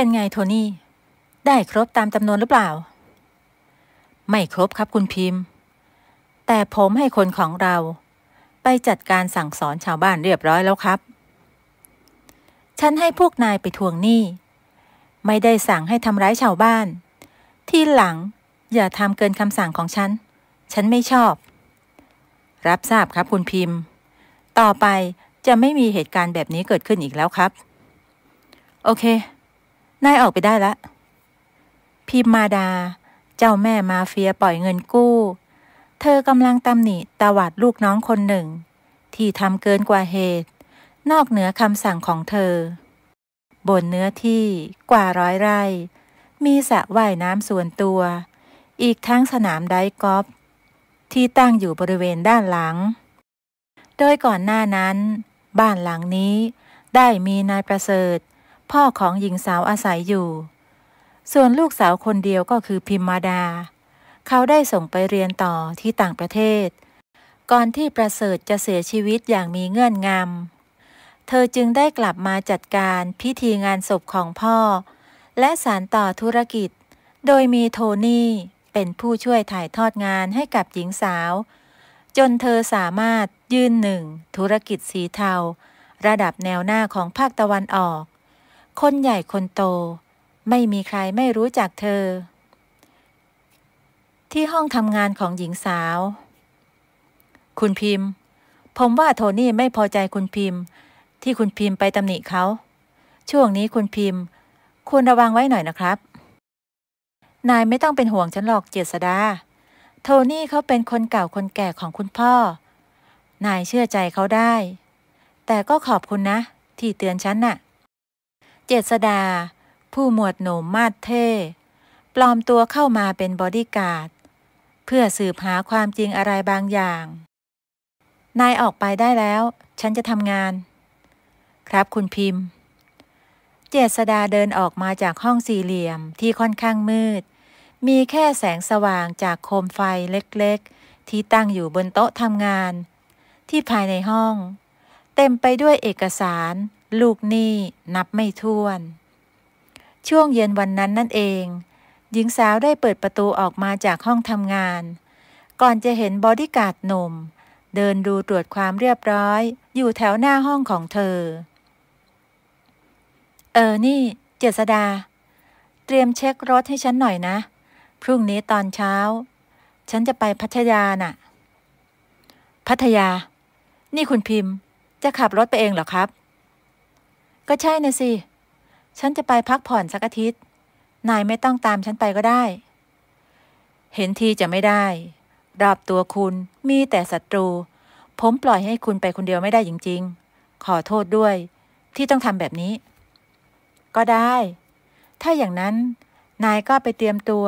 เป็นไงโทนี่ ได้ครบตามจำนวนหรือเปล่า ไม่ครบครับคุณพิมพ์ แต่ผมให้คนของเรา ไปจัดการสั่งสอนชาวบ้านเรียบร้อยแล้วครับ ฉันให้พวกนายไปทวงหนี้ ไม่ได้สั่งให้ทำร้ายชาวบ้าน ที่หลังอย่าทำเกินคำสั่งของฉัน ฉันไม่ชอบ รับทราบครับคุณพิมพ์ ต่อไปจะไม่มีเหตุการณ์แบบนี้เกิดขึ้นอีกแล้วครับ โอเคนายออกไปได้ละพิมมาดา เจ้าแม่มาเฟียปล่อยเงินกู้ เธอกำลังตำหนิตาวัดลูกน้องคนหนึ่ง ที่ทำเกินกว่าเหตุ นอกเหนือคำสั่งของเธอ บนเนื้อที่กว่าร้อยไร่ มีสระว่ายน้ำส่วนตัว อีกทั้งสนามไดกอล์ฟที่ตั้งอยู่บริเวณด้านหลัง โดยก่อนหน้านั้น บ้านหลังนี้ได้มีนายประเสริฐพ่อของหญิงสาวอาศัยอยู่ ส่วนลูกสาวคนเดียวก็คือพิมมาดา เขาได้ส่งไปเรียนต่อที่ต่างประเทศ ก่อนที่ประเสริฐจะเสียชีวิตอย่างมีเงื่อนงำ เธอจึงได้กลับมาจัดการพิธีงานศพของพ่อ และสารต่อธุรกิจ โดยมีโทนี่เป็นผู้ช่วยถ่ายทอดงานให้กับหญิงสาว จนเธอสามารถยืนหนึ่งธุรกิจสีเทา ระดับแนวหน้าของภาคตะวันออกคนใหญ่คนโตไม่มีใครไม่รู้จักเธอ ที่ห้องทำงานของหญิงสาว คุณพิมพ์ ผมว่าโทนี่ไม่พอใจคุณพิมพ์ ที่คุณพิมพ์ไปตำหนิเขา ช่วงนี้คุณพิมพ์ ควรระวังไว้หน่อยนะครับ นายไม่ต้องเป็นห่วงฉันหรอกเจษดาโทนี่เขาเป็นคนเก่าคนแก่ของคุณพ่อ นายเชื่อใจเขาได้ แต่ก็ขอบคุณนะ ที่เตือนฉันนะ่ะเจษดา ผู้หมวดหนมมาดเท่ปลอมตัวเข้ามาเป็นบอดี้การ์ด เพื่อสืบหาความจริงอะไรบางอย่าง นายออกไปได้แล้ว ฉันจะทำงาน ครับคุณพิมพ์ เจษดาเดินออกมาจากห้องสี่เหลี่ยม ที่ค่อนข้างมืด มีแค่แสงสว่างจากโคมไฟเล็กๆ ที่ตั้งอยู่บนโต๊ะทำงาน ที่ภายในห้อง เต็มไปด้วยเอกสารลูกหนี้นับไม่ถ้วน ช่วงเย็นวันนั้นนั่นเอง หญิงสาวได้เปิดประตูออกมาจากห้องทำงาน ก่อนจะเห็นบอดี้การ์ดหนุ่ม เดินดูตรวจความเรียบร้อย อยู่แถวหน้าห้องของเธอ เออ นี่ เจษดา เตรียมเช็ครถให้ฉันหน่อยนะ พรุ่งนี้ตอนเช้า ฉันจะไปพัทยาน่ะ พัทยา นี่คุณพิมพ์ จะขับรถไปเองเหรอครับก็ใช่นะสิ ฉันจะไปพักผ่อนสักอาทิตย์ นายไม่ต้องตามฉันไปก็ได้ เห็นทีจะไม่ได้ รอบตัวคุณมีแต่ศัตรู ผมปล่อยให้คุณไปคนเดียวไม่ได้จริง ๆ ขอโทษด้วยที่ต้องทำแบบนี้ ก็ได้ ถ้าอย่างนั้น นายก็ไปเตรียมตัว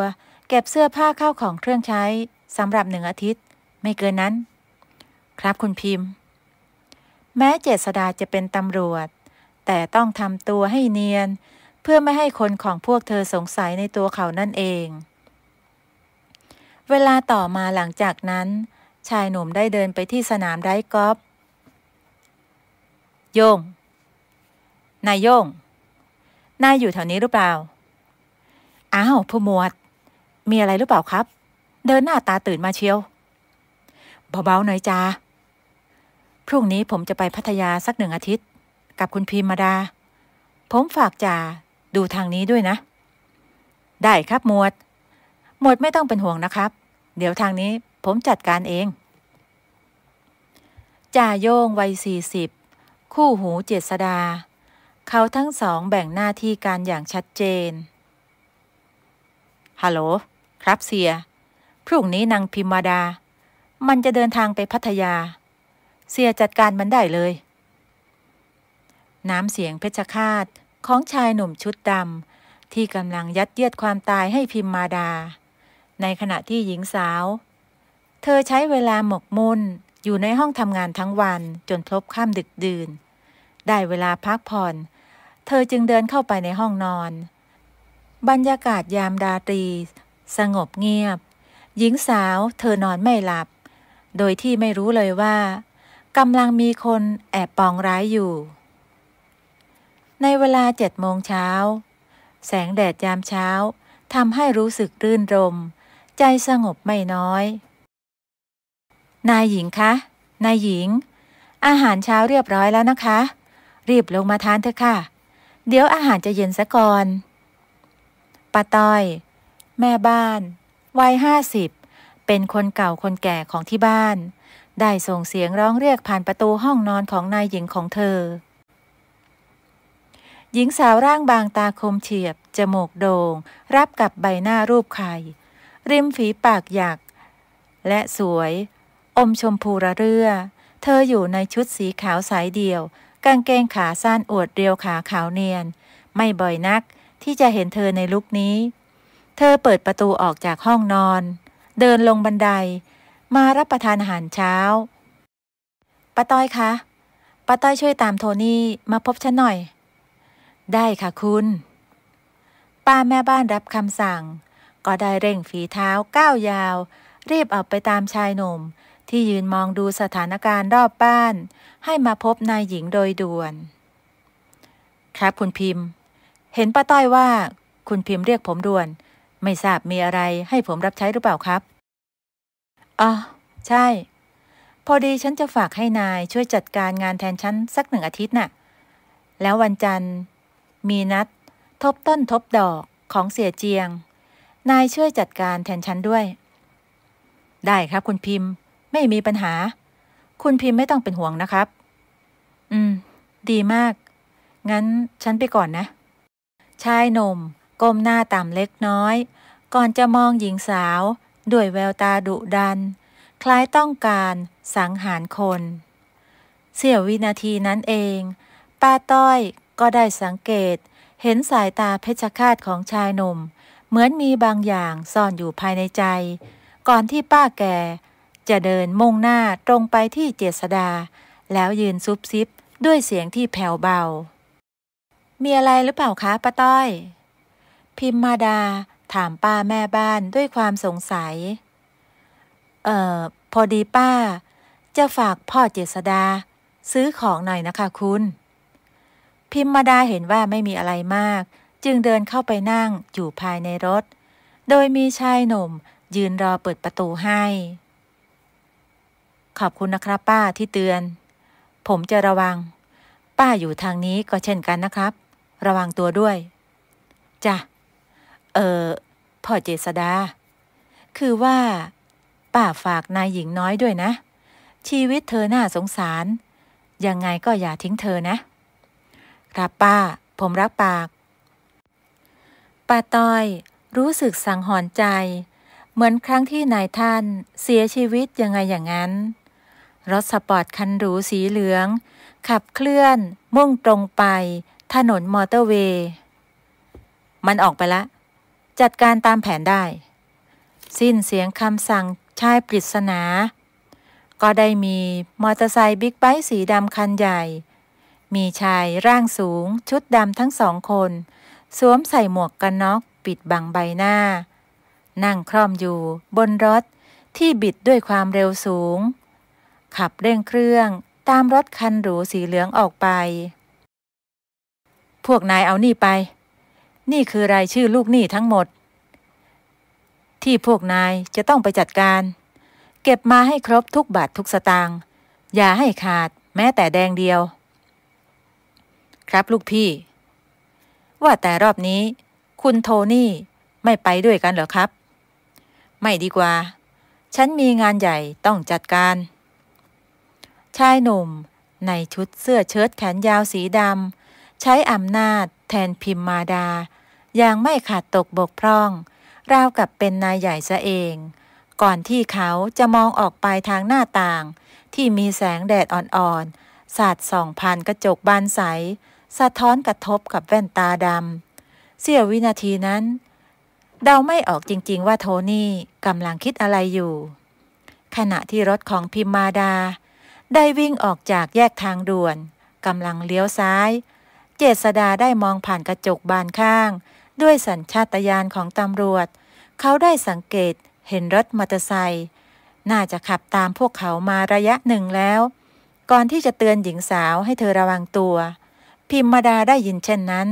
เก็บเสื้อผ้าเข้าของเครื่องใช้สำหรับหนึ่งอาทิตย์ ไม่เกินนั้น ครับคุณพิมพ์ แม้เจษดาจะเป็นตำรวจแต่ต้องทำตัวให้เนียน เพื่อไม่ให้คนของพวกเธอสงสัยในตัวเขานั่นเอง เวลาต่อมาหลังจากนั้น ชายหนุ่มได้เดินไปที่สนามไร้กอล์ฟโยงนายโยงนายอยู่แถวนี้หรือเปล่า อ้าวผู้หมวด มีอะไรหรือเปล่าครับ เดินหน้าตาตื่นมาเชียว เบาๆหน่อยจ้า พรุ่งนี้ผมจะไปพัทยาสักหนึ่งอาทิตย์กับคุณพิมมาดา ผมฝากจ่าดูทางนี้ด้วยนะ ได้ครับหมวด หมวดไม่ต้องเป็นห่วงนะครับ เดี๋ยวทางนี้ผมจัดการเอง จ่าโยงวัยสี่สิบคู่หูเจษดา เขาทั้งสองแบ่งหน้าที่การอย่างชัดเจน ฮัลโหล ครับเสีย พรุ่งนี้นางพิมมาดา มันจะเดินทางไปพัทยา เสียจัดการมันได้เลยน้ำเสียงเพชรฆาตของชายหนุ่มชุดดำที่กำลังยัดเยียดความตายให้พิมมาดา ในขณะที่หญิงสาว เธอใช้เวลาหมกมุ่นอยู่ในห้องทำงานทั้งวันจนพลบข้ามดึกดื่น ได้เวลาพักผ่อน เธอจึงเดินเข้าไปในห้องนอน บรรยากาศยามดาตรี สงบเงียบ หญิงสาวเธอนอนไม่หลับ โดยที่ไม่รู้เลยว่ากำลังมีคนแอบปองร้ายอยู่ในเวลาเจ็ดโมงเช้าแสงแดดยามเช้าทำให้รู้สึกรื่นรม ใจสงบไม่น้อย นายหญิงคะนายหญิง อาหารเช้าเรียบร้อยแล้วนะคะ รีบลงมาทานเถอะค่ะ เดี๋ยวอาหารจะเย็นซะก่อนป้าต้อย แม่บ้านวัยห้าสิบเป็นคนเก่าคนแก่ของที่บ้าน ได้ส่งเสียงร้องเรียกผ่านประตูห้องนอนของนายหญิงของเธอหญิงสาวร่างบางตาคมเฉียบ จมูกโดง่งรับกับใบหน้ารูปไข่ ริมฝีปากหยัก และสวย อมชมพูระเรื่อเธออยู่ในชุดสีขาวสายเดี่ยว กางเกงขาสั้นอวดเรียวขาขาวเนียน ไม่บ่อยนักที่จะเห็นเธอในลุคนี้ เธอเปิดประตูออกจากห้องนอน เดินลงบันได มารับประทานอาหารเช้าป้าต้อยคะป้าต้อยช่วยตามโทนี่มาพบฉันหน่อยได้ค่ะคุณ ป้าแม่บ้านรับคำสั่ง ก็ได้เร่งฝีเท้าก้าวยาว รีบออกไปตามชายหนุ่ม ที่ยืนมองดูสถานการณ์รอบบ้าน ให้มาพบนายหญิงโดยด่วน ครับคุณพิมพ์ เห็นป้าต้อยว่า คุณพิมพ์เรียกผมด่วน ไม่ทราบมีอะไรให้ผมรับใช้หรือเปล่าครับ อ๋อ ใช่ พอดีฉันจะฝากให้นายช่วยจัดการงานแทนฉันสักหนึ่งอาทิตย์นะ่ะแล้ววันจันทร์มีนัดทบต้นทบดอกของเสียเจียง นายช่วยจัดการแทนฉันด้วย ได้ครับ คุณพิมพ์ ไม่มีปัญหา คุณพิมพ์ไม่ต้องเป็นห่วงนะครับ อืม ดีมาก งั้นฉันไปก่อนนะ ชายหนุ่มก้มหน้าตามเล็กน้อย ก่อนจะมองหญิงสาว ด้วยแววตาดุดัน คล้ายต้องการสังหารคน เสี้ยววินาทีนั้นเอง ป้าต้อยก็ได้สังเกตเห็นสายตาเพชฌฆาตของชายหนุ่ม เหมือนมีบางอย่างซ่อนอยู่ภายในใจ ก่อนที่ป้าแกจะเดินมุ่งหน้าตรงไปที่เจษดา แล้วยืนซุบซิบ ด้วยเสียงที่แผ่วเบา มีอะไรหรือเปล่าคะป้าต้อย พิมมาดาถามป้าแม่บ้านด้วยความสงสัย เอ่อ พอดีป้า จะฝากพ่อเจษดา ซื้อของหน่อยนะคะคุณพิมมาดาเห็นว่าไม่มีอะไรมาก จึงเดินเข้าไปนั่งอยู่ภายในรถ โดยมีชายหนุ่ม ยืนรอเปิดประตูให้ ขอบคุณนะครับป้าที่เตือน ผมจะระวัง ป้าอยู่ทางนี้ก็เช่นกันนะครับ ระวังตัวด้วย จ้ะ เออพ่อเจษดา คือว่า ป้าฝากนายหญิงน้อยด้วยนะ ชีวิตเธอน่าสงสาร ยังไงก็อย่าทิ้งเธอนะครับป้า ผมรักปากป้าต้อยรู้สึกสังหอนใจ เหมือนครั้งที่นายท่านเสียชีวิตยังไงอย่างนั้น รถสปอร์ตคันหรู สีเหลือง ขับเคลื่อน มุ่งตรงไป ถนนมอเตอร์เวย์ มันออกไปละ จัดการตามแผนได้ สิ้นเสียงคำสั่งชายปริศนา ก็ได้มีมอเตอร์ไซค์บิ๊กไบค์สีดำคันใหญ่มีชายร่างสูงชุดดำทั้งสองคน สวมใส่หมวกกันน็อกปิดบังใบหน้า นั่งคล่อมอยู่บนรถที่บิดด้วยความเร็วสูง ขับเร่งเครื่องตามรถคันหรูสีเหลืองออกไป พวกนายเอานี่ไป นี่คือรายชื่อลูกหนี้ทั้งหมด ที่พวกนายจะต้องไปจัดการ เก็บมาให้ครบทุกบาททุกสตางค์อย่าให้ขาดแม้แต่แดงเดียวครับ ลูกพี่ ว่าแต่รอบนี้ คุณโทนี่ไม่ไปด้วยกันเหรอครับ ไม่ดีกว่า ฉันมีงานใหญ่ต้องจัดการชายหนุ่ม ในชุดเสื้อเชิ้ตแขนยาวสีดำใช้อำนาจแทนพิมมาดาอย่างไม่ขาดตกบกพร่องราวกับเป็นนายใหญ่ซะเอง ก่อนที่เขาจะมองออกไปทางหน้าต่าง ที่มีแสงแดดอ่อนๆ สาดส่องผ่านกระจกบานใสสะท้อนกระทบกับแว่นตาดำ เสี้ยววินาทีนั้นเดาไม่ออกจริงๆว่าโทนี่กำลังคิดอะไรอยู่ ขณะที่รถของพิมมาดา ได้วิ่งออกจากแยกทางด่วนกำลังเลี้ยวซ้าย เจษดาได้มองผ่านกระจกบานข้าง ด้วยสัญชาตญาณของตำรวจ เขาได้สังเกตเห็นรถมอเตอร์ไซค์น่าจะขับตามพวกเขามาระยะหนึ่งแล้ว ก่อนที่จะเตือนหญิงสาวให้เธอระวังตัวพิมมาดาได้ยินเช่นนั้น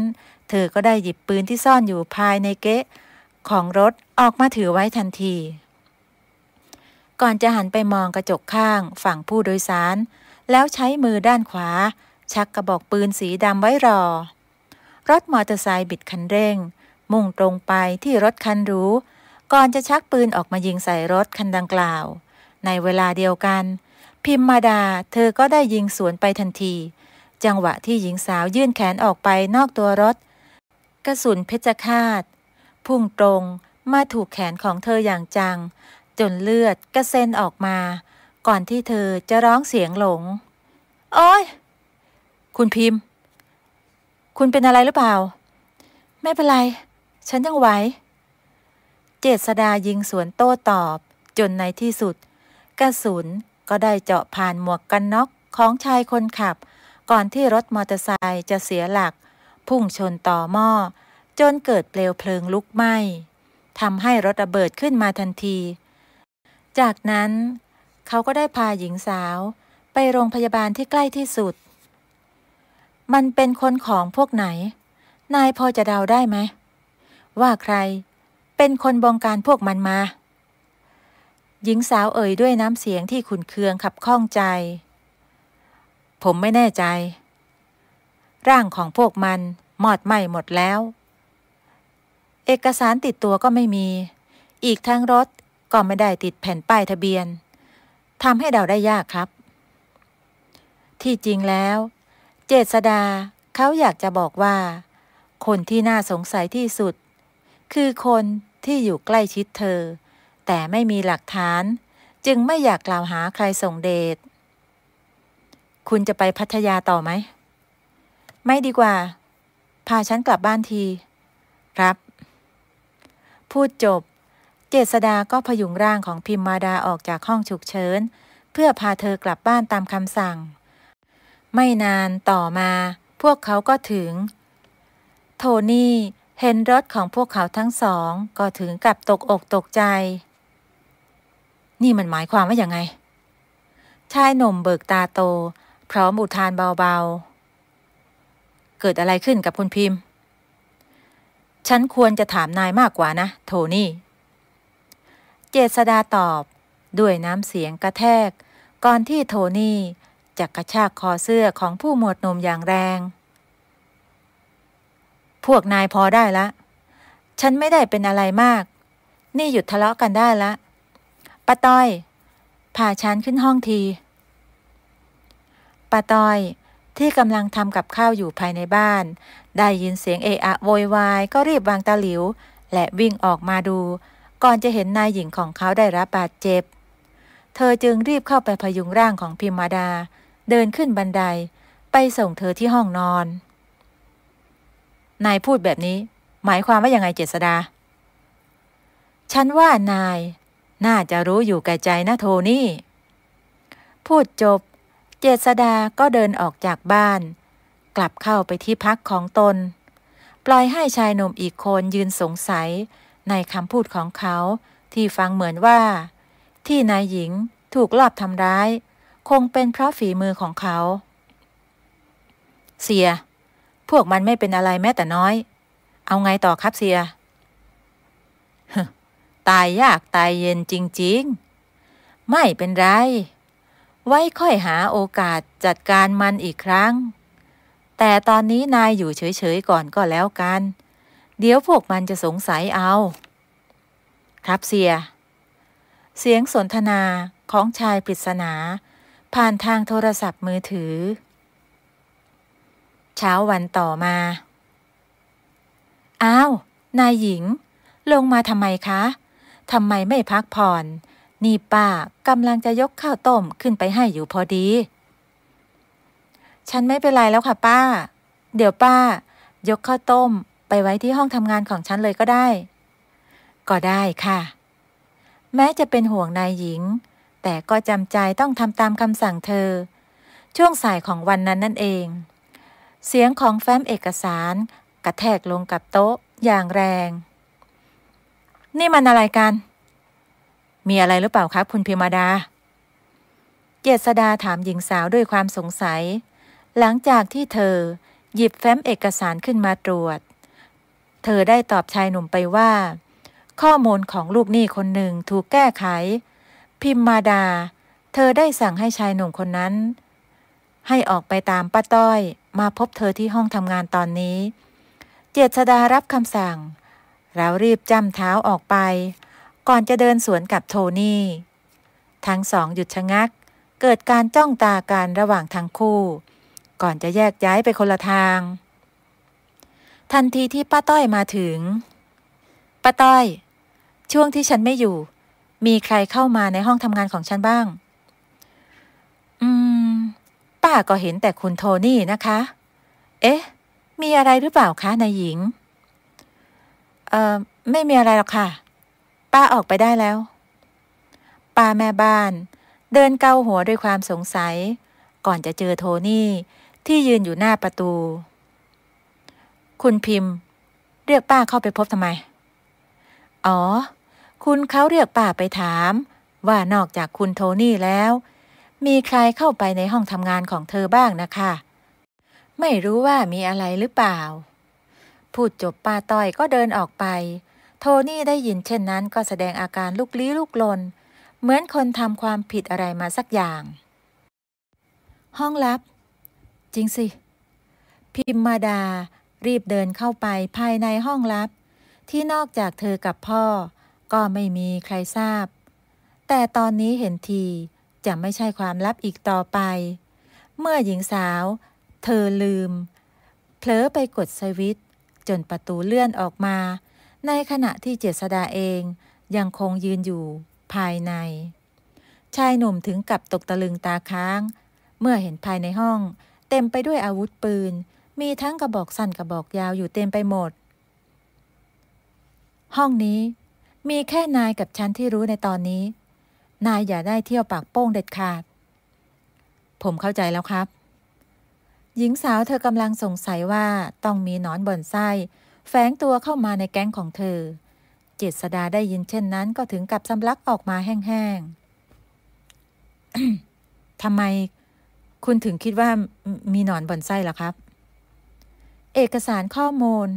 เธอก็ได้หยิบปืนที่ซ่อนอยู่ภายในเก๊ะ ของรถออกมาถือไว้ทันที ก่อนจะหันไปมองกระจกข้างฝั่งผู้โดยสาร แล้วใช้มือด้านขวา ชักกระบอกปืนสีดำไว้รอ รถมอเตอร์ไซค์บิดคันเร่ง มุ่งตรงไปที่รถคันรู้ ก่อนจะชักปืนออกมายิงใส่รถคันดังกล่าว ในเวลาเดียวกัน พิมมาดาเธอก็ได้ยิงสวนไปทันทีจังหวะที่หญิงสาวยื่นแขนออกไปนอกตัวรถ กระสุนเพชรฆาตพุ่งตรงมาถูกแขนของเธออย่างจัง จนเลือดกระเซ็นออกมา ก่อนที่เธอจะร้องเสียงหลง โอ้ยคุณพิมพ์ คุณเป็นอะไรหรือเปล่า ไม่เป็นไร ฉันยังไหวเจษดายิงสวนโต้ตอบ จนในที่สุด กระสุนก็ได้เจาะผ่านหมวกกันน็อกของชายคนขับก่อนที่รถมอเตอร์ไซค์จะเสียหลัก พุ่งชนต่อหม้อ จนเกิดเปลวเพลิงลุกไหม้ทำให้รถระเบิดขึ้นมาทันที จากนั้นเขาก็ได้พาหญิงสาวไปโรงพยาบาลที่ใกล้ที่สุด มันเป็นคนของพวกไหน นายพอจะเดาได้ไหม ว่าใคร เป็นคนบงการพวกมันมา หญิงสาวเอ่ยด้วยน้ำเสียงที่ขุนเคืองขับข้องใจผมไม่แน่ใจ ร่างของพวกมันมอดไหม้หมดแล้ว เอกสารติดตัวก็ไม่มี อีกทั้งรถก็ไม่ได้ติดแผ่นป้ายทะเบียน ทำให้เดาได้ยากครับ ที่จริงแล้ว เจษดาเขาอยากจะบอกว่า คนที่น่าสงสัยที่สุด คือคนที่อยู่ใกล้ชิดเธอ แต่ไม่มีหลักฐาน จึงไม่อยากกล่าวหาใครส่งเดชคุณจะไปพัทยาต่อไหม ไม่ดีกว่า พาฉันกลับบ้านที ครับ พูดจบ เจษดาก็พยุงร่างของพิมมาดาออกจากห้องฉุกเฉินเพื่อพาเธอกลับบ้านตามคำสั่ง ไม่นานต่อมา พวกเขาก็ถึง โทนี่เห็นรถของพวกเขาทั้งสอง ก็ถึงกับตกอกตกใจ นี่มันหมายความว่าอย่างไงชายหนุ่มเบิกตาโตพร้อมอุทานเบาๆ เกิดอะไรขึ้นกับคุณพิมพ์ ฉันควรจะถามนายมากกว่านะ โทนี่ เจษดาตอบ ด้วยน้ำเสียงกระแทก ก่อนที่โทนี่จะกระชากคอเสื้อของผู้หมวดนมอย่างแรง พวกนายพอได้ละ ฉันไม่ได้เป็นอะไรมาก นี่หยุดทะเลาะกันได้ละป้าต้อยพาฉันขึ้นห้องทีป้าต้อย ที่กำลังทำกับข้าวอยู่ภายในบ้าน ได้ยินเสียงเอะอะโวยวาย ก็รีบวางตาหลิว และวิ่งออกมาดู ก่อนจะเห็นนายหญิงของเขาได้รับบาดเจ็บ เธอจึงรีบเข้าไปพยุงร่างของพิมมาดาเดินขึ้นบันไดไปส่งเธอที่ห้องนอน นายพูดแบบนี้หมายความว่ายังไงเจษดา ฉันว่านาย น่าจะรู้อยู่แก่ใจนะโทนี่ พูดจบเจษดาก็เดินออกจากบ้าน กลับเข้าไปที่พักของตน ปล่อยให้ชายหนุ่มอีกคนยืนสงสัยในคำพูดของเขา ที่ฟังเหมือนว่า ที่นายหญิงถูกลอบทำร้าย คงเป็นเพราะฝีมือของเขา เสีย พวกมันไม่เป็นอะไรแม้แต่น้อย เอาไงต่อครับเสีย ตายยากตายเย็นจริง ๆ ไม่เป็นไรไว้ค่อยหาโอกาสจัดการมันอีกครั้ง แต่ตอนนี้นายอยู่เฉยๆก่อนก็แล้วกัน เดี๋ยวพวกมันจะสงสัยเอา ครับเสีย เสียงสนทนาของชายปริศนา ผ่านทางโทรศัพท์มือถือ เช้าวันต่อมา อ้าว นายหญิง ลงมาทำไมคะทำไมไม่พักผ่อนนี่ป้ากำลังจะยกข้าวต้มขึ้นไปให้อยู่พอดี ฉันไม่เป็นไรแล้วค่ะป้า เดี๋ยวป้า ยกข้าวต้มไปไว้ที่ห้องทำงานของฉันเลยก็ได้ ก็ได้ค่ะ แม้จะเป็นห่วงนายหญิง แต่ก็จำใจต้องทำตามคำสั่งเธอ ช่วงสายของวันนั้นนั่นเอง เสียงของแฟ้มเอกสาร กระแทกลงกับโต๊ะอย่างแรง นี่มันอะไรกันมีอะไรหรือเปล่าครับคุณพิมาดา เจษดาถามหญิงสาวด้วยความสงสัย หลังจากที่เธอหยิบแฟ้มเอกสารขึ้นมาตรวจ เธอได้ตอบชายหนุ่มไปว่า ข้อมูลของลูกหนี้คนหนึ่งถูกแก้ไข พิมมาดา เธอได้สั่งให้ชายหนุ่มคนนั้น ให้ออกไปตามป้าต้อยมาพบเธอที่ห้องทำงานตอนนี้ เจษดารับคำสั่ง แล้วรีบจำเท้าออกไปก่อนจะเดินสวนกับโทนี่ ทั้งสองหยุดชะงัก เกิดการจ้องตาการระหว่างทั้งคู่ ก่อนจะแยกย้ายไปคนละทาง ทันทีที่ป้าต้อยมาถึง ป้าต้อย ช่วงที่ฉันไม่อยู่ มีใครเข้ามาในห้องทำงานของฉันบ้าง อืม ป้าก็เห็นแต่คุณโทนี่นะคะ เอ๊ะ มีอะไรหรือเปล่าคะนายหญิง เอ่อ ไม่มีอะไรหรอกค่ะป้าออกไปได้แล้ว ป้าแม่บ้าน เดินเกาหัวด้วยความสงสัย ก่อนจะเจอโทนี่ที่ยืนอยู่หน้าประตู คุณพิมพ์ เรียกป้าเข้าไปพบทำไม อ๋อ คุณเขาเรียกป้าไปถาม ว่านอกจากคุณโทนี่แล้ว มีใครเข้าไปในห้องทำงานของเธอบ้างนะคะ ไม่รู้ว่ามีอะไรหรือเปล่า พูดจบป้าต้อยก็เดินออกไปโทนี่ได้ยินเช่นนั้นก็แสดงอาการลุกลี้ลุกลน เหมือนคนทำความผิดอะไรมาสักอย่าง ห้องลับจริงสิ พิมมาดารีบเดินเข้าไปภายในห้องลับ ที่นอกจากเธอกับพ่อ ก็ไม่มีใครทราบ แต่ตอนนี้เห็นทีจะไม่ใช่ความลับอีกต่อไป เมื่อหญิงสาว เธอลืม เผลอไปกดสวิตจนประตูเลื่อนออกมาในขณะที่เจษดาเอง ยังคงยืนอยู่ ภายใน ชายหนุ่มถึงกับตกตะลึงตาค้าง เมื่อเห็นภายในห้อง เต็มไปด้วยอาวุธปืน มีทั้งกระบอกสั้นกระบอกยาวอยู่เต็มไปหมด ห้องนี้ มีแค่นายกับฉันที่รู้ในตอนนี้ นายอย่าได้เที่ยวปากโป้งเด็ดขาด ผมเข้าใจแล้วครับ หญิงสาวเธอกำลังสงสัยว่าต้องมีนอนบ่อนไส้แฝงตัวเข้ามาในแก๊งของเธอ เจษดาได้ยินเช่นนั้น ก็ถึงกับสำลักออกมาแห้งๆ ทำไมคุณถึงคิดว่ามีหนอนบนไส้ล่ะครับ เอกสารข้อมูล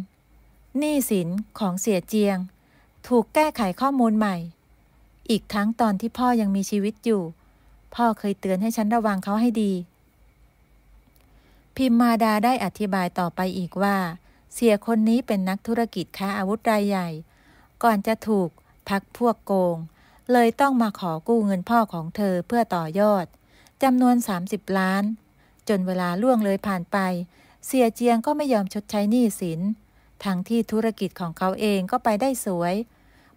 หนี้สินของเสียเจียง ถูกแก้ไขข้อมูลใหม่ อีกทั้งตอนที่พ่อยังมีชีวิตอยู่ พ่อเคยเตือนให้ฉันระวังเขาให้ดี พิมมาดาได้อธิบายต่อไปอีกว่าเสียคนนี้เป็นนักธุรกิจค้าอาวุธรายใหญ่ ก่อนจะถูกพักพวกโกง เลยต้องมาขอกู้เงินพ่อของเธอเพื่อต่อยอดจำนวน 30 ล้าน จนเวลาล่วงเลยผ่านไป เสียเจียงก็ไม่ยอมชดใช้หนี้สิน ทั้งที่ธุรกิจของเขาเองก็ไปได้สวย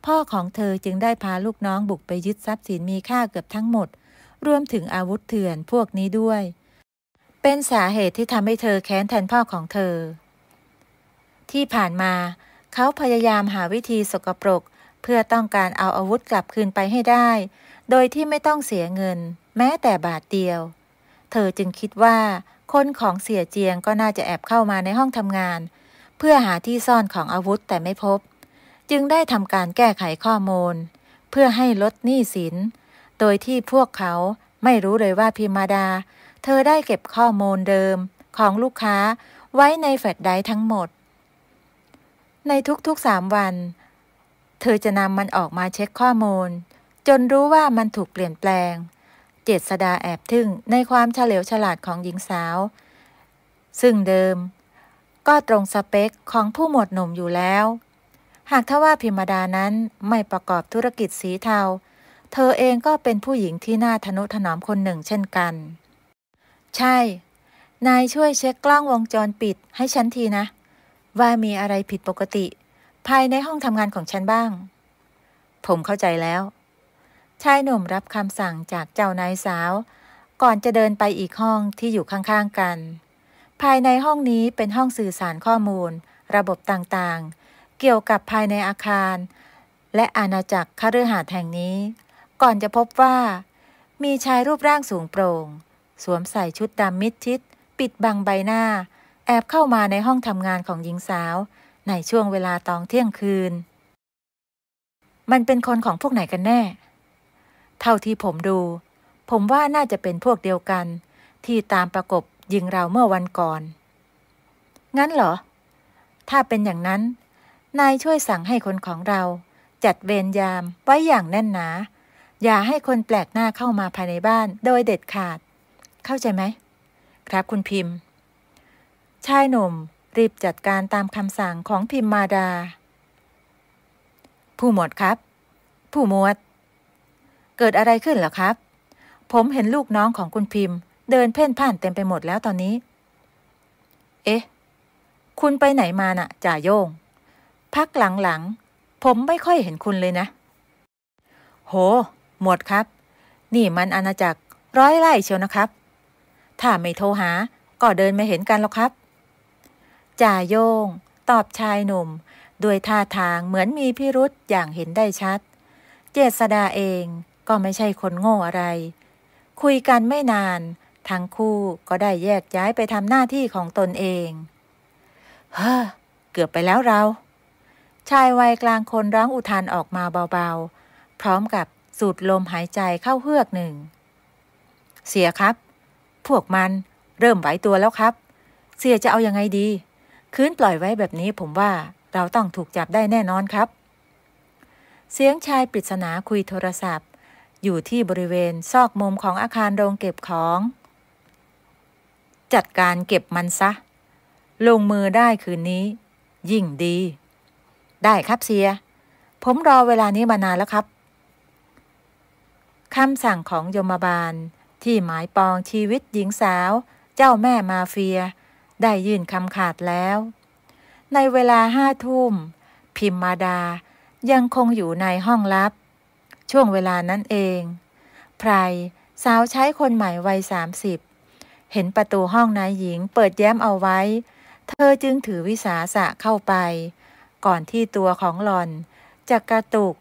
พ่อของเธอจึงได้พาลูกน้องบุกไปยึดทรัพย์สินมีค่าเกือบทั้งหมดรวมถึงอาวุธเถื่อนพวกนี้ด้วย เป็นสาเหตุที่ทำให้เธอแค้นแทนพ่อของเธอที่ผ่านมาเขาพยายามหาวิธี สกปรก เพื่อต้องการเอาอาวุธกลับคืนไปให้ได้ โดยที่ไม่ต้องเสียเงิน แม้แต่บาทเดียว เธอจึงคิดว่าคนของเสียเจียงก็น่าจะแอบเข้ามาในห้องทำงาน เพื่อหาที่ซ่อนของอาวุธแต่ไม่พบ จึงได้ทำการแก้ไขข้อมูล เพื่อให้ลดหนี้สิน โดยที่พวกเขาไม่รู้เลยว่าพิมาดา เธอได้เก็บข้อมูลเดิมของลูกค้าไว้ในแฟลชไดร์ทั้งหมดในทุกๆสามวัน เธอจะนำมันออกมาเช็คข้อมูล จนรู้ว่ามันถูกเปลี่ยนแปลงเจษดาแอบทึ่งในความเฉลียวฉลาดของหญิงสาว ซึ่งเดิมก็ตรงสเปคของผู้หมวดหนุ่มอยู่แล้ว หากทว่าพิมดานั้นไม่ประกอบธุรกิจสีเทา เธอเองก็เป็นผู้หญิงที่น่าทนุถนอมคนหนึ่งเช่นกัน ใช่ นายช่วยเช็คกล้องวงจรปิดให้ฉันทีนะว่ามีอะไรผิดปกติ ภายในห้องทำงานของฉันบ้าง ผมเข้าใจแล้ว ชายหนุ่มรับคำสั่งจากเจ้านายสาว ก่อนจะเดินไปอีกห้องที่อยู่ข้างๆกัน ภายในห้องนี้เป็นห้องสื่อสารข้อมูล ระบบต่างๆ เกี่ยวกับภายในอาคาร และอาณาจักรคฤหาสน์แห่งนี้ ก่อนจะพบว่า มีชายรูปร่างสูงโปร่ง สวมใส่ชุดดำมิดชิดปิดบังใบหน้าแอบเข้ามาในห้องทำงานของหญิงสาว ในช่วงเวลาตองเที่ยงคืน มันเป็นคนของพวกไหนกันแน่ เท่าที่ผมดู ผมว่าน่าจะเป็นพวกเดียวกัน ที่ตามประกบยิงเราเมื่อวันก่อน งั้นเหรอ ถ้าเป็นอย่างนั้น นายช่วยสั่งให้คนของเรา จัดเวรยามไว้อย่างแน่นหนา อย่าให้คนแปลกหน้าเข้ามาภายในบ้านโดยเด็ดขาด เข้าใจไหม ครับคุณพิมพ์ชายหนุ่มรีบจัดการตามคำสั่งของพิมมาดา ผู้หมวดครับ ผู้หมวด เกิดอะไรขึ้นเหรอครับ ผมเห็นลูกน้องของคุณพิมพ์ เดินเพ่นพ่านเต็มไปหมดแล้วตอนนี้ เอ๊ะคุณไปไหนมานะ่ะจ่าโยงพักหลังๆผมไม่ค่อยเห็นคุณเลยนะ โห หมวดครับ นี่มันอาณาจักรร้อยไร่เชียวนะครับถ้าไม่โทรหาก็เดินไม่เห็นกันหรอกครับจ่าโยงตอบชายหนุ่ม ด้วยท่าทางเหมือนมีพิรุษอย่างเห็นได้ชัด เจษดาเองก็ไม่ใช่คนโง่อะไร คุยกันไม่นาน ทั้งคู่ก็ได้แยกย้ายไปทำหน้าที่ของตนเอง เฮ้อ เกือบไปแล้วเรา ชายวัยกลางคนร้องอุทานออกมาเบาๆ พร้อมกับสูดลมหายใจเข้าเฮือกหนึ่ง เสียครับ พวกมัน เริ่มไหวตัวแล้วครับ เสียจะเอาอยัางไงดีคืนปล่อยไว้แบบนี้ผมว่าเราต้องถูกจับได้แน่นอนครับ เสียงชายปริศนาคุยโทรศัพท์ อยู่ที่บริเวณซอกมุมของอาคารโรงเก็บของ จัดการเก็บมันซะ ลงมือได้คืนนี้ ยิ่งดี ได้ครับเสีย ผมรอเวลานี้มานานแล้วครับ คำสั่งของยมบาล ที่หมายปองชีวิตหญิงสาว เจ้าแม่มาเฟียได้ยื่นคำขาดแล้ว ในเวลาห้าทุ่ม พิมมาดา ยังคงอยู่ในห้องลับ ช่วงเวลานั้นเอง ไพรสาวใช้คนใหม่วัยสามสิบเห็นประตูห้องนายหญิงเปิดแย้มเอาไว้ เธอจึงถือวิสาสะเข้าไป ก่อนที่ตัวของหลอน จะกระตุก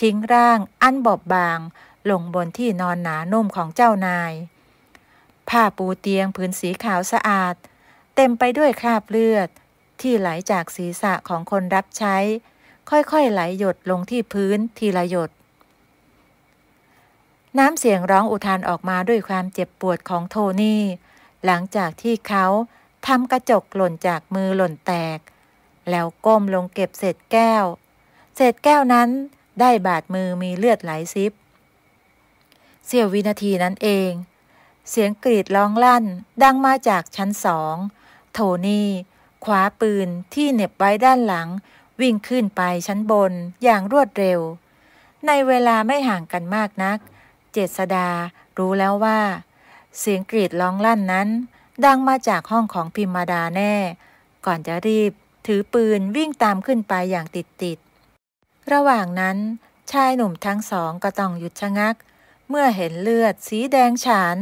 ทิ้งร่างอันบอบบาง ลงบนที่นอนหนานุ่มของเจ้านาย ผ้าปูเตียงผืนสีขาวสะอาดเต็มไปด้วยคราบเลือด ที่ไหลจากศีรษะของคนรับใช้ ค่อยๆไหลหยดลงที่พื้นทีละหยด น้ำ เสียงร้องอุทานออกมาด้วยความเจ็บปวดของโทนี่ หลังจากที่เขาทำกระจก หล่น จากมือหล่นแตก แล้วก้มลงเก็บเศษแก้วเศษแก้วนั้นได้บาดมือมีเลือดไหลซิบ เสี้ยววินาทีนั้นเอง เสียงกรีดร้องลั่นดังมาจากชั้นสองโทนี่คว้าปืนที่เน็บไว้ด้านหลัง วิ่งขึ้นไปชั้นบนอย่างรวดเร็ว ในเวลาไม่ห่างกันมากนัก เจษดารู้แล้วว่า เสียงกรีดร้องลั่นนั้น ดังมาจากห้องของพิมมาดาแน่ ก่อนจะรีบถือปืนวิ่งตามขึ้นไปอย่างติดติด ระหว่างนั้นชายหนุ่มทั้งสองก็ต้องหยุดชะงัก เมื่อเห็นเลือดสีแดงฉาน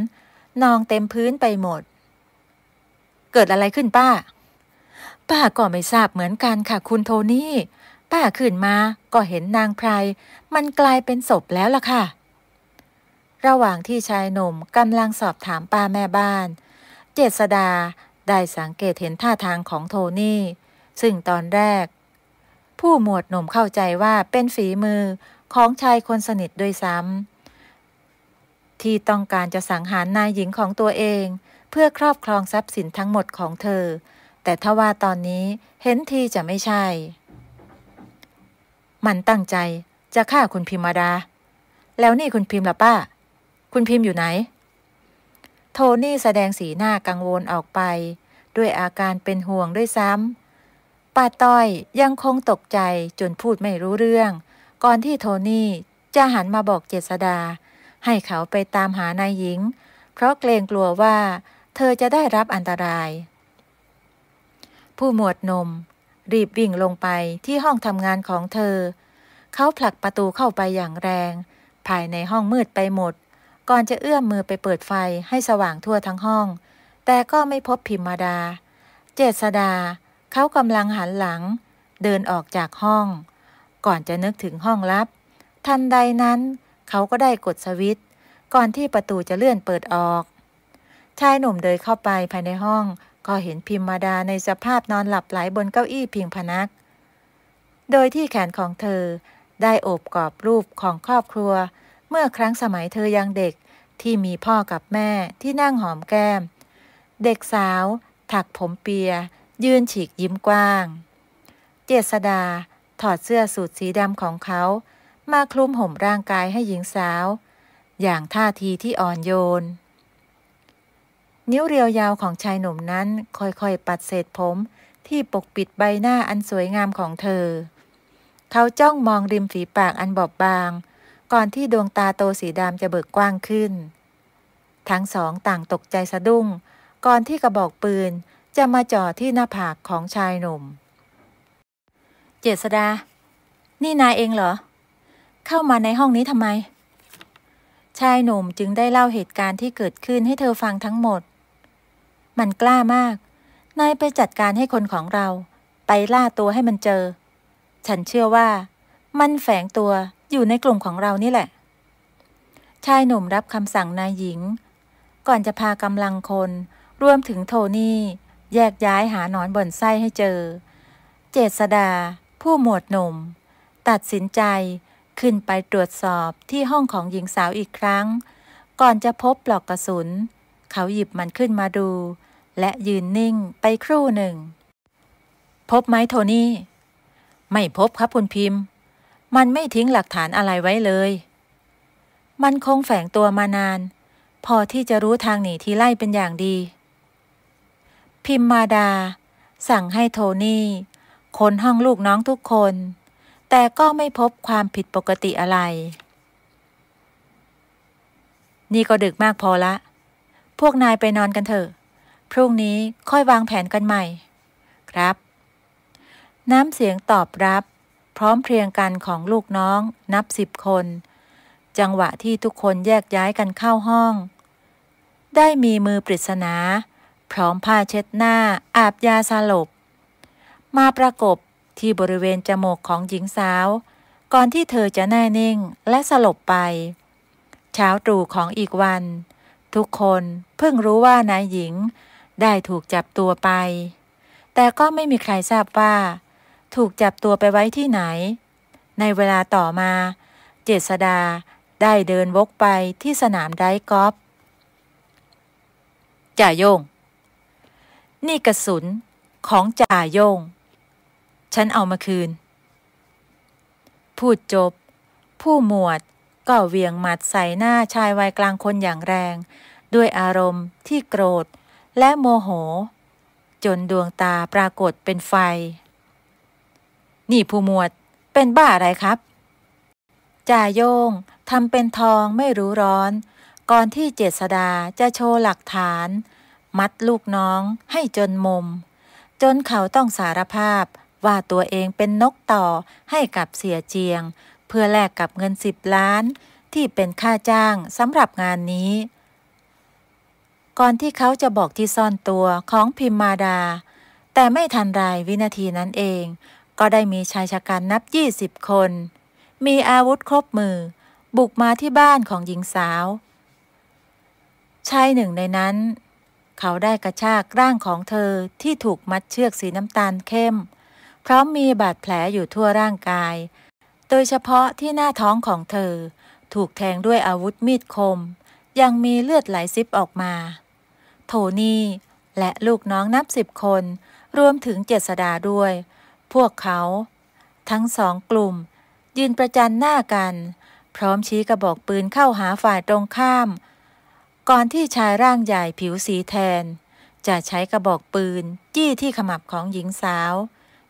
นองเต็มพื้นไปหมดเกิดอะไรขึ้นป้า ป้าก็ไม่ทราบเหมือนกันค่ะ คุณโทนี่ป้าขึ้นมาก็เห็นนางไพรมันกลายเป็นศพแล้วล่ะค่ะ ระหว่างที่ชายหนุ่มกำลังสอบถามป้าแม่บ้าน เจษดาได้สังเกตเห็นท่าทางของโทนี่ซึ่งตอนแรก ผู้หมวดหนุ่มเข้าใจว่าเป็นฝีมือ ของชายคนสนิทด้วยซ้ำที่ต้องการจะสังหารนายหญิงของตัวเองเพื่อครอบครองทรัพย์สินทั้งหมดของเธอ แต่ทว่าตอนนี้เห็นที จะไม่ใช่ มันตั้งใจจะฆ่าคุณพิมมาดา แล้วนี่คุณพิมล่ะป้า คุณพิมอยู่ไหน โทนี่แสดงสีหน้ากังวลออกไป ด้วยอาการเป็นห่วงด้วยซ้ำ ป้าต้อยยังคงตกใจ จนพูดไม่รู้เรื่อง ก่อนที่โทนี่จะหันมาบอกเจษดา ให้เขาไปตามหานายหญิง เพราะเกรงกลัวว่าเธอจะได้รับอันตราย ผู้หมวดนมรีบวิ่งลงไปที่ห้องทำงานของเธอ เขาผลักประตูเข้าไปอย่างแรง ภายในห้องมืดไปหมด ก่อนจะเอื้อมมือไปเปิดไฟให้สว่างทั่วทั้งห้อง แต่ก็ไม่พบพิมมาดา เจษดาเขากำลังหันหลัง เดินออกจากห้อง ก่อนจะนึกถึงห้องลับ ทันใดนั้น เขาก็ได้กดสวิตช์ก่อนที่ประตูจะเลื่อนเปิดออกชายหนุ่มเดินเข้าไปภายในห้องก็เห็นพิมมาดาในสภาพนอนหลับไหลบนเก้าอี้พิงพนัก โดยที่แขนของเธอได้โอบกอบรูปของครอบครัวเมื่อครั้งสมัยเธอยังเด็กที่มีพ่อกับแม่ที่นั่งหอมแก้ม เด็กสาวถักผมเปียยืนฉีกยิ้มกว้าง เจษดาถอดเสื้อสูทสีดำของเขามาคลุมห่มร่างกายให้หญิงสาวอย่างท่าทีที่อ่อนโยนนิ้วเรียวยาวของชายหนุ่มนั้นค่อยๆปัดเศษผมที่ปกปิดใบหน้าอันสวยงามของเธอ เขาจ้องมองริมฝีปากอันบอบบาง ก่อนที่ดวงตาโตสีดำจะเบิกกว้างขึ้น ทั้งสองต่างตกใจสะดุ้ง ก่อนที่กระบอกปืนจะมาจ่อที่หน้าผากของชายหนุ่ม เจษดา นี่นายเองเหรอ เข้ามาในห้องนี้ทำไม ชายหนุ่มจึงได้เล่าเหตุการณ์ที่เกิดขึ้นให้เธอฟังทั้งหมดมันกล้ามาก นายไปจัดการให้คนของเรา ไปล่าตัวให้มันเจอ ฉันเชื่อว่า มันแฝงตัวอยู่ในกลุ่มของเรานี่แหละ ชายหนุ่มรับคำสั่งนายหญิง ก่อนจะพากำลังคน รวมถึงโทนี่ แยกย้ายหาหนอนบ่นไส้ให้เจอ เจษดา ผู้หมวดหนุ่ม ตัดสินใจขึ้นไปตรวจสอบที่ห้องของหญิงสาวอีกครั้ง ก่อนจะพบปลอกกระสุนเขาหยิบมันขึ้นมาดูและยืนนิ่งไปครู่หนึ่ง พบไหมโทนี่ไม่พบครับคุณพิมพ์ มันไม่ทิ้งหลักฐานอะไรไว้เลย มันคงแฝงตัวมานาน พอที่จะรู้ทางหนีทีไล่เป็นอย่างดี พิมมาดา สั่งให้โทนี่คนห้องลูกน้องทุกคน แต่ก็ไม่พบความผิดปกติอะไร นี่ก็ดึกมากพอละ พวกนายไปนอนกันเถอะพรุ่งนี้ค่อยวางแผนกันใหม่ ครับ น้ำเสียงตอบรับ พร้อมเพรียงกันของลูกน้องนับสิบคน จังหวะที่ทุกคนแยกย้ายกันเข้าห้อง ได้มีมือปริศนา พร้อมผ้าเช็ดหน้าอาบยาสลบ มาประกบที่บริเวณจมูกของหญิงสาว ก่อนที่เธอจะแน่นิ่งและสลบไป เช้าตรู่ของอีกวัน ทุกคนเพิ่งรู้ว่านายหญิงได้ถูกจับตัวไป แต่ก็ไม่มีใครทราบว่า ถูกจับตัวไปไว้ที่ไหน ในเวลาต่อมา เจษดาได้เดินวกไปที่สนามไดกอล์ฟจ่าโยง นี่กระสุนของจ่าโยง ฉันเอามาคืน พูดจบ ผู้หมวดก็เวียงหมัดใส่หน้าชายวัยกลางคนอย่างแรง ด้วยอารมณ์ที่โกรธและโมโห จนดวงตาปรากฏเป็นไฟ นี่ผู้หมวดเป็นบ้าอะไรครับ จ่าโยงทำเป็นทองไม่รู้ร้อน ก่อนที่เจษดาจะโชว์หลักฐาน มัดลูกน้องให้จนมุมจนเขาต้องสารภาพว่าตัวเองเป็นนกต่อให้กับเสียเจียง เพื่อแลกกับเงินสิบล้าน ที่เป็นค่าจ้างสำหรับงานนี้ก่อนที่เขาจะบอกที่ซ่อนตัวของพิมมาดา แต่ไม่ทันไรวินาทีนั้นเอง ก็ได้มีชายชะกันนับยี่สิบคน มีอาวุธครบมือ บุกมาที่บ้านของหญิงสาว ชายหนึ่งในนั้น เขาได้กระชากร่างของเธอที่ถูกมัดเชือกสีน้ำตาลเข้มพร้อมมีบาดแผลอยู่ทั่วร่างกาย โดยเฉพาะที่หน้าท้องของเธอถูกแทงด้วยอาวุธมีดคม ยังมีเลือดไหลซิบออกมาโทนี่และลูกน้องนับสิบคน รวมถึงเจษดาด้วย พวกเขา ทั้งสองกลุ่ม ยืนประจันหน้ากัน พร้อมชี้กระบอกปืนเข้าหาฝ่ายตรงข้าม ก่อนที่ชายร่างใหญ่ผิวสีแทน จะใช้กระบอกปืนจี้ที่ขมับของหญิงสาว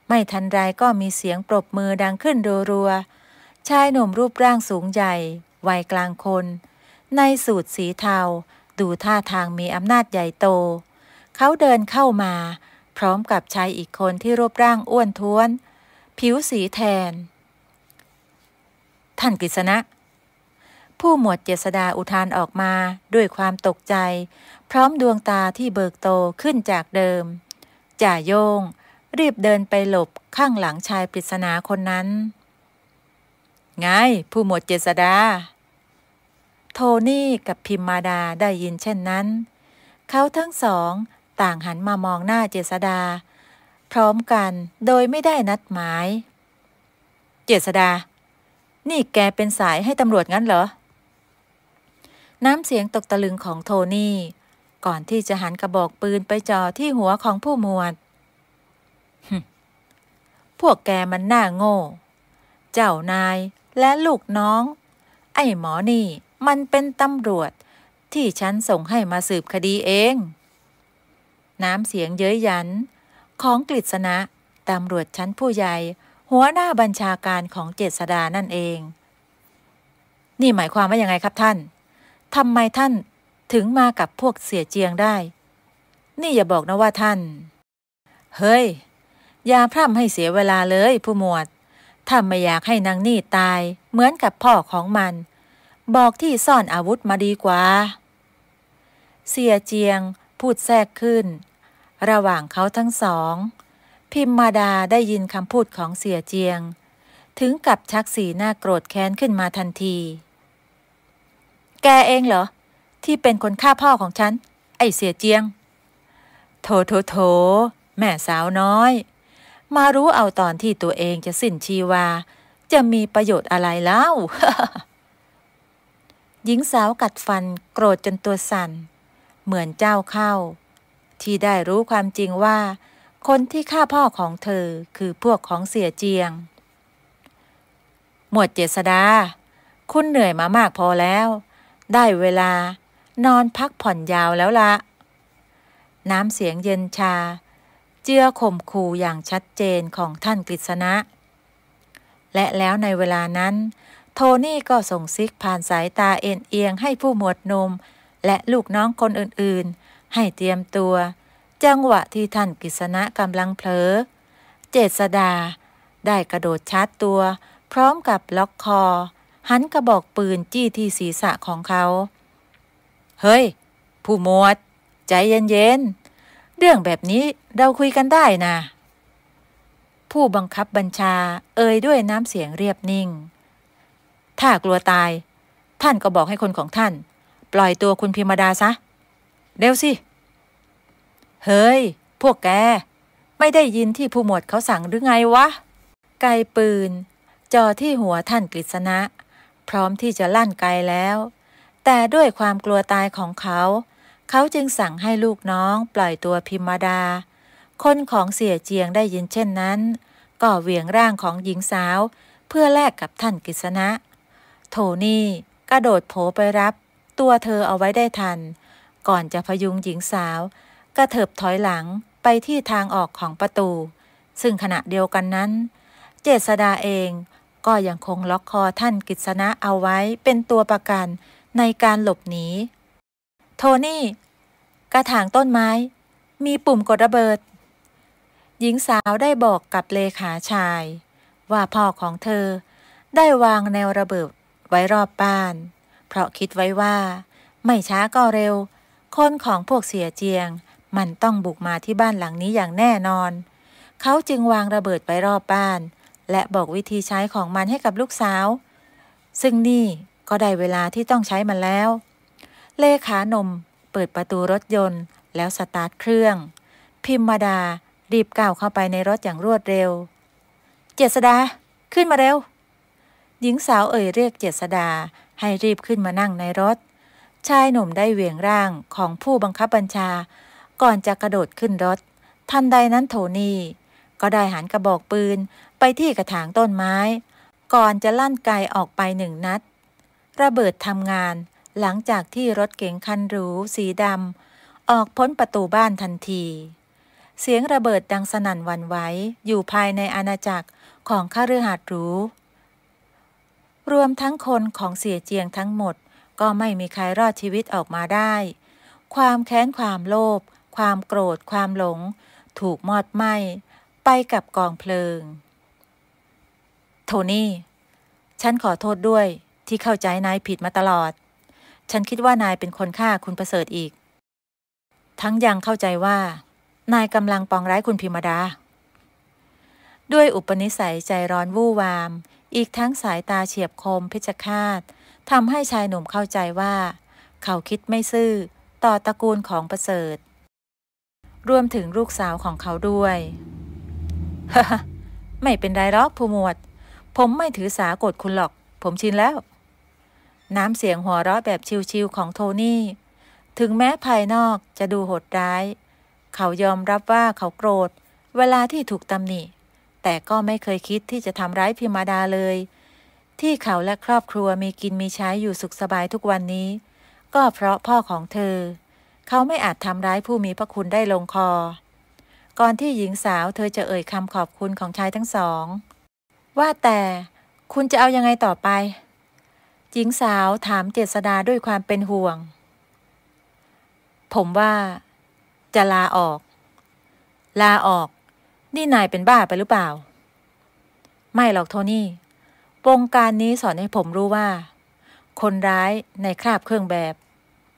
ไม่ทันไรก็มีเสียงปรบมือดังขึ้นรัวๆชายหนุ่มรูปร่างสูงใหญ่ วัยกลางคน ในสูทสีเทาดูท่าทางมีอำนาจใหญ่โต เขาเดินเข้ามา พร้อมกับชายอีกคนที่รูปร่างอ้วนท้วน ผิวสีแทน ท่านกฤษณะ ผู้หมวดเจษดาอุทานออกมาด้วยความตกใจ พร้อมดวงตาที่เบิกโตขึ้นจากเดิม จ่าโยงรีบเดินไปหลบข้างหลังชายปริศนาคนนั้น ไงผู้หมวดเจษดาโทนี่กับพิมมาดาได้ยินเช่นนั้น เขาทั้งสองต่างหันมามองหน้าเจษดา พร้อมกันโดยไม่ได้นัดหมาย เจษดา นี่แกเป็นสายให้ตำรวจงั้นเหรอ น้ำเสียงตกตะลึงของโทนี่ ก่อนที่จะหันกระบอกปืนไปจ่อที่หัวของผู้หมวด พวกแกมันน่าโง่เจ้านายและลูกน้อง ไอ้หมอนี่มันเป็นตำรวจที่ฉันส่งให้มาสืบคดีเอง น้ำเสียงเย้ยยัน ของกฤษณะตำรวจชั้นผู้ใหญ่หัวหน้าบัญชาการของเจษดานั่นเอง นี่หมายความว่ายังไงครับท่าน ทำไมท่านถึงมากับพวกเสียเจียงได้ นี่อย่าบอกนะว่าท่าน เฮ้ย อย่าพร่ำให้เสียเวลาเลยผู้หมวดถ้าไม่อยากให้นางนี่ตายเหมือนกับพ่อของมันบอกที่ซ่อนอาวุธมาดีกว่า เสียเจียงพูดแทรกขึ้น ระหว่างเขาทั้งสอง พิมมาดาได้ยินคำพูดของเสียเจียง ถึงกับชักสีหน้าโกรธแค้นขึ้นมาทันที แกเองเหรอ ที่เป็นคนฆ่าพ่อของฉัน ไอเสียเจียงโถโถโถแม่สาวน้อย มารู้เอาตอนที่ตัวเองจะสิ้นชีวา จะมีประโยชน์อะไรแล้วหญิงสาวกัดฟันโกรธจนตัวสัน่น เหมือนเจ้าเข้า ที่ได้รู้ความจริงว่า คนที่ฆ่าพ่อของเธอคือพวกของเสียเจียงหมวดเจษดา คุณเหนื่อยมามากพอแล้ว ได้เวลานอนพักผ่อนยาวแล้วละ น้ำเสียงเย็นชา เจือข่มขู่อย่างชัดเจนของท่านกฤษณะและแล้วในเวลานั้นโทนี่ก็ส่งซิกผ่านสายตาเอ็นเอียงให้ผู้หมวดนม และลูกน้องคนอื่นๆ ให้เตรียมตัว จังหวะที่ท่านกิษณะกำลังเผลอเจษดา ได้กระโดดชาร์จตัว พร้อมกับล็อกคอ หันกระบอกปืนจี้ที่ศีรษะของเขา เฮ้ย ผู้หมวด ใจเย็นๆเรื่องแบบนี้เราคุยกันได้นะ ผู้บังคับบัญชาเอ่ยด้วยน้ำเสียงเรียบนิ่งถ้ากลัวตาย ท่านก็บอกให้คนของท่าน ปล่อยตัวคุณพิมดาซะเร็วสิ เฮ้ย พวกแกไม่ได้ยินที่ผู้หมวดเขาสั่งหรือไง วะไกปืนจ่อที่หัวท่านกฤษณะ พร้อมที่จะลั่นไกแล้ว แต่ด้วยความกลัวตายของเขา เขาจึงสั่งให้ลูกน้องปล่อยตัวพิมดา คนของเสียเจียงได้ยินเช่นนั้น ก็เหวี่ยงร่างของหญิงสาว เพื่อแลกกับท่านกฤษณะโทนี่กระโดดโผไปรับตัวเธอเอาไว้ได้ทันก่อนจะพยุงหญิงสาว กระเถิบถอยหลังไปที่ทางออกของประตู ซึ่งขณะเดียวกันนั้น เจษดาเองก็ยังคงล็อกคอท่านกิษณะเอาไว้เป็นตัวประกันในการหลบหนีโทนี่ กระถางต้นไม้ มีปุ่มกดระเบิด หญิงสาวได้บอกกับเลขาชาย ว่าพ่อของเธอได้วางแนวระเบิดไว้รอบบ้าน เพราะคิดไว้ว่า ไม่ช้าก็เร็ว คนของพวกเสียเจียง มันต้องบุกมาที่บ้านหลังนี้อย่างแน่นอน เขาจึงวางระเบิดไว้รอบบ้าน และบอกวิธีใช้ของมันให้กับลูกสาว ซึ่งนี่ก็ได้เวลาที่ต้องใช้มันแล้ว เลขานมเปิดประตูรถยนต์ แล้วสตาร์ทเครื่อง พิมมาดา รีบก้าวเข้าไปในรถอย่างรวดเร็วเจษดา ขึ้นมาเร็วหญิงสาวเอ่ยเรียกเจษดาให้รีบขึ้นมานั่งในรถ ชายหนุ่มได้เหวี่ยงร่างของผู้บังคับบัญชาก่อนจะกระโดดขึ้นรถ ทันใดนั้นโทนี่ก็ได้หันกระบอกปืนไปที่กระถางต้นไม้ ก่อนจะลั่นไกออกไปหนึ่งนัด ระเบิดทำงานหลังจากที่รถเก๋งคันหรู สีดำออกพ้นประตูบ้านทันที เสียงระเบิดดังสนั่นวันไหวอยู่ภายในอาณาจักรของข้ารือหาดหรูรวมทั้งคนของเสียเจียงทั้งหมดก็ไม่มีใครรอดชีวิตออกมาได้ ความแค้นความโลภความโกรธ ความหลง ถูกมอดไหม้ไปกับกองเพลิงโทนี่ ฉันขอโทษด้วยที่เข้าใจนายผิดมาตลอด ฉันคิดว่านายเป็นคนฆ่าคุณประเสริฐอีก ทั้งยังเข้าใจว่า นายกำลังปองร้ายคุณพิมดา ด้วยอุปนิสัยใจร้อนวู่วามอีกทั้งสายตาเฉียบคมพิรคาตทำให้ชายหนุ่มเข้าใจว่า เขาคิดไม่ซื่อ ต่อตระกูลของประเสริฐรวมถึงลูกสาวของเขาด้วยฮ่าไม่เป็นไรหรอกผู้หมวด ผมไม่ถือสากดคุณหรอก ผมชินแล้ว น้ำเสียงหัวเราะแบบชิวๆของโทนี่ ถึงแม้ภายนอกจะดูโหดร้าย เขายอมรับว่าเขาโกรธ เวลาที่ถูกตำหนิแต่ก็ไม่เคยคิดที่จะทำร้ายพิมาดาเลย ที่เขาและครอบครัวมีกินมีใช้อยู่สุขสบายทุกวันนี้ ก็เพราะพ่อของเธอ เขาไม่อาจทำร้ายผู้มีพระคุณได้ลงคอ ก่อนที่หญิงสาวเธอจะเอ่ยคำขอบคุณของชายทั้งสอง ว่าแต่คุณจะเอายังไงต่อไปหญิงสาวถามเจษดาด้วยความเป็นห่วง ผมว่า จะลาออก ลาออกนี่นายเป็นบ้าไปหรือเปล่า ไม่หรอกโทนี่ วงการนี้สอนให้ผมรู้ว่า คนร้ายในคราบเครื่องแบบ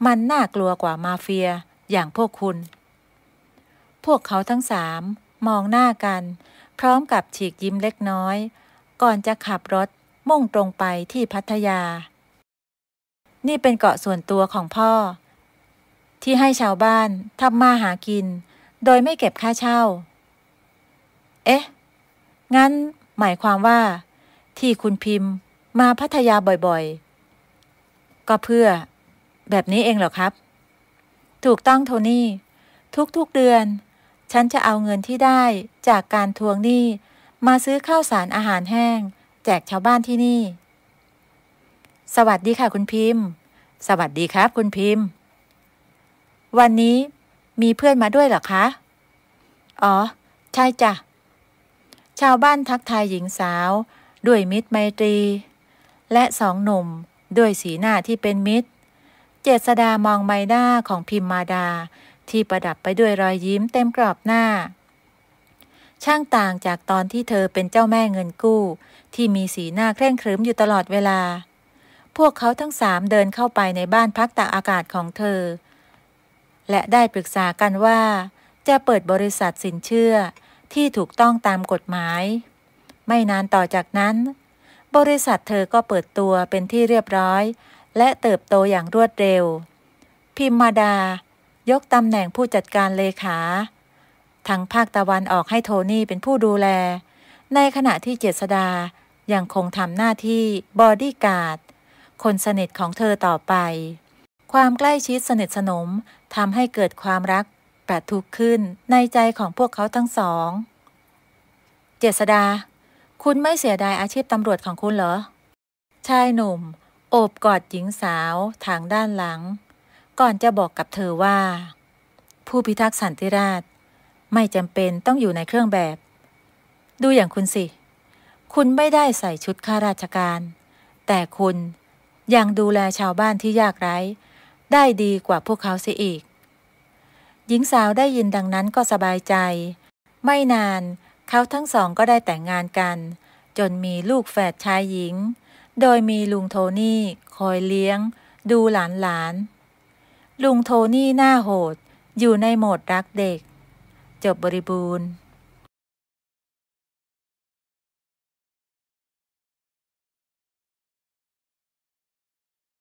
มันน่ากลัวกว่ามาเฟียอย่างพวกคุณ พวกเขาทั้งสาม มองหน้ากัน พร้อมกับฉีกยิ้มเล็กน้อย ก่อนจะขับรถมุ่งตรงไปที่พัทยา นี่เป็นเกาะส่วนตัวของพ่อ ที่ให้ชาวบ้านทำมาหากิน โดยไม่เก็บค่าเช่าเอ๊ะ งั้น หมายความว่า ที่คุณพิมพ์มาพัทยาบ่อยๆ ก็เพื่อ แบบนี้เองเหรอครับ ถูกต้องโทนี่ ทุกๆเดือน ฉันจะเอาเงินที่ได้จากการทวงหนี้มาซื้อข้าวสารอาหารแห้ง แจกชาวบ้านที่นี่ สวัสดีค่ะ คุณพิมพ์ สวัสดีครับ คุณพิมพ์ วันนี้มีเพื่อนมาด้วยเหรอคะ อ๋อ ใช่จ้ะชาวบ้านทักทายหญิงสาว ด้วยมิตรไมตรี และสองหนุ่ม ด้วยสีหน้าที่เป็นมิตร เจษดามองใบหน้าของพิมมาดา ที่ประดับไปด้วยรอยยิ้มเต็มกรอบหน้า ช่างต่างจากตอนที่เธอเป็นเจ้าแม่เงินกู้ ที่มีสีหน้าเคร่งครึมอยู่ตลอดเวลา พวกเขาทั้งสามเดินเข้าไปในบ้านพักตากอากาศของเธอ และได้ปรึกษากันว่า จะเปิดบริษัทสินเชื่อที่ถูกต้องตามกฎหมาย ไม่นานต่อจากนั้น บริษัทเธอก็เปิดตัวเป็นที่เรียบร้อย และเติบโตอย่างรวดเร็ว พิมมาดายกตำแหน่งผู้จัดการเลขาทางภาคตะวันออกให้โทนี่เป็นผู้ดูแล ในขณะที่เจษดายังคงทำหน้าที่บอดี้การ์ดคนสนิทของเธอต่อไป ความใกล้ชิดสนิทสนมทำให้เกิดความรักประทุขึ้นในใจของพวกเขาทั้งสอง เจษดา คุณไม่เสียดายอาชีพตำรวจของคุณเหรอ ชายหนุ่ม โอบกอดหญิงสาวทางด้านหลัง ก่อนจะบอกกับเธอว่า ผู้พิทักษ์สันติราช ไม่จำเป็นต้องอยู่ในเครื่องแบบ ดูอย่างคุณสิ คุณไม่ได้ใส่ชุดข้าราชการ แต่คุณยังดูแลชาวบ้านที่ยากไร้ ได้ดีกว่าพวกเขาเสียอีกหญิงสาวได้ยินดังนั้นก็สบายใจ ไม่นานเขาทั้งสองก็ได้แต่งงานกัน จนมีลูกแฝดชายหญิง โดยมีลุงโทนี่คอยเลี้ยง ดูหลานหลาน ลุงโทนี่หน้าโหด อยู่ในโหมดรักเด็ก จบบริบูรณ์